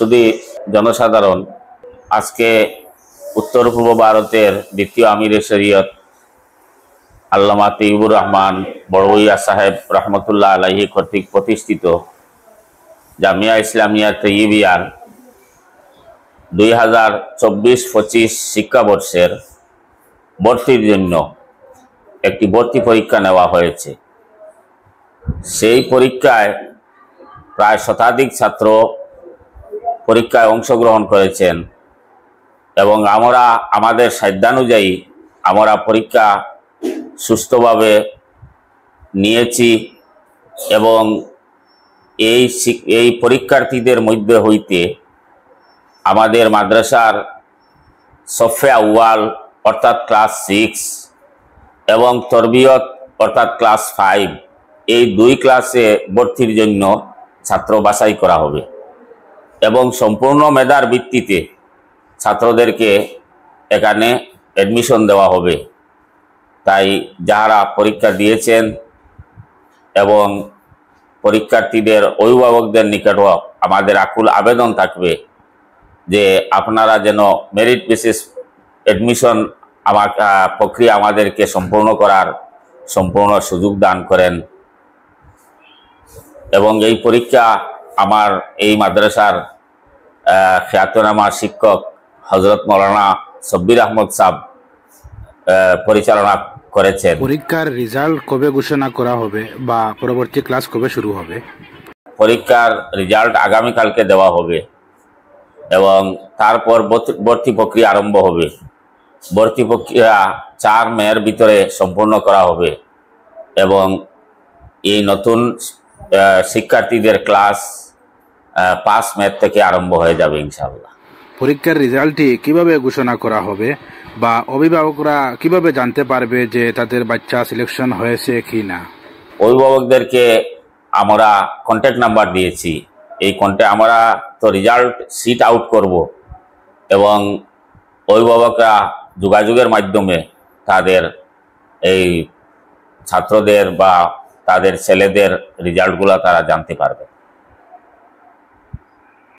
শুধু জনসাধারণ আজকে উত্তর পূর্ব ভারতের দ্বিতীয় আমির শরীয়ত আল্লামা তিবুর রহমান বড়ইয়া সাহেব রহমতুল্লাহ আলাহি কর্তৃক প্রতিষ্ঠিত জামিয়া ইসলামিয়া তৈবিয়ার দুই হাজার চব্বিশ পঁচিশ শিক্ষাবর্ষের ভর্তির জন্য একটি ভর্তি পরীক্ষা নেওয়া হয়েছে সেই পরীক্ষায় প্রায় শতাধিক ছাত্র পরীক্ষায় অংশগ্রহণ করেছেন এবং আমরা আমাদের সাধ্যানুযায়ী আমরা পরীক্ষা সুস্থভাবে নিয়েছি এবং এই এই পরীক্ষার্থীদের মধ্যে হইতে আমাদের মাদ্রাসার সফে ওয়াল অর্থাৎ ক্লাস সিক্স এবং তরবিয়ত অর্থাৎ ক্লাস ফাইভ এই দুই ক্লাসে ভর্তির জন্য ছাত্র বাছাই করা হবে এবং সম্পূর্ণ মেধার ভিত্তিতে ছাত্রদেরকে এখানে অ্যাডমিশন দেওয়া হবে তাই যারা পরীক্ষা দিয়েছেন এবং পরীক্ষার্থীদের অভিভাবকদের নিকটও আমাদের আকুল আবেদন থাকবে যে আপনারা যেন মেরিট বেসিস অ্যাডমিশন আমার প্রক্রিয়া আমাদেরকে সম্পূর্ণ করার সম্পূর্ণ সুযোগ দান করেন এবং এই পরীক্ষা আমার এই মাদ্রাসার খ্যাতনামা শিক্ষক হজরত মৌলানা সব্বির আহমদ সাহ পরিচালনা করেছেন পরীক্ষার রেজাল্ট কবে ঘোষণা করা হবে বা পরবর্তী ক্লাস কবে শুরু হবে পরীক্ষার রেজাল্ট আগামীকালকে দেওয়া হবে এবং তারপর ভর্তি প্রক্রিয়া আরম্ভ হবে ভর্তি প্রক্রিয়া চার মেয়ের ভিতরে সম্পন্ন করা হবে এবং এই নতুন শিক্ষার্থীদের ক্লাস পাঁচ ম্যাচ থেকে আরম্ভ হয়ে যাবে ইনশাল্লাহ পরীক্ষার রেজাল্টটি কিভাবে ঘোষণা করা হবে বা অভিভাবকরা কিভাবে জানতে পারবে যে তাদের বাচ্চা সিলেকশন হয়েছে কি না অভিভাবকদেরকে আমরা কন্ট্যাক্ট নাম্বার দিয়েছি এই কন্ট্যাক্ট আমরা তো রেজাল্ট সিট আউট করব এবং অভিভাবকরা যোগাযোগের মাধ্যমে তাদের এই ছাত্রদের বা তাদের ছেলেদের রেজাল্টগুলো তারা জানতে পারবে